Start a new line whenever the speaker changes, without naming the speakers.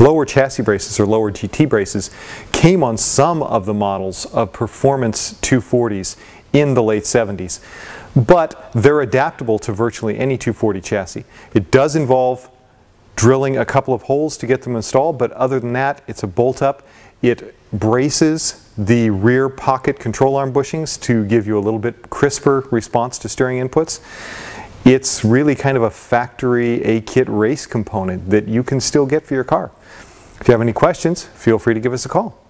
lower chassis braces or lower GT braces came on some of the models of performance 240s in the late 70s. But they're adaptable to virtually any 240 chassis. It does involve drilling a couple of holes to get them installed, but other than that, it's a bolt up. It braces the rear pocket control arm bushings to give you a little bit crisper response to steering inputs it's really kind of a factory A-kit race component that you can still get for your car. If you have any questions, feel free to give us a call.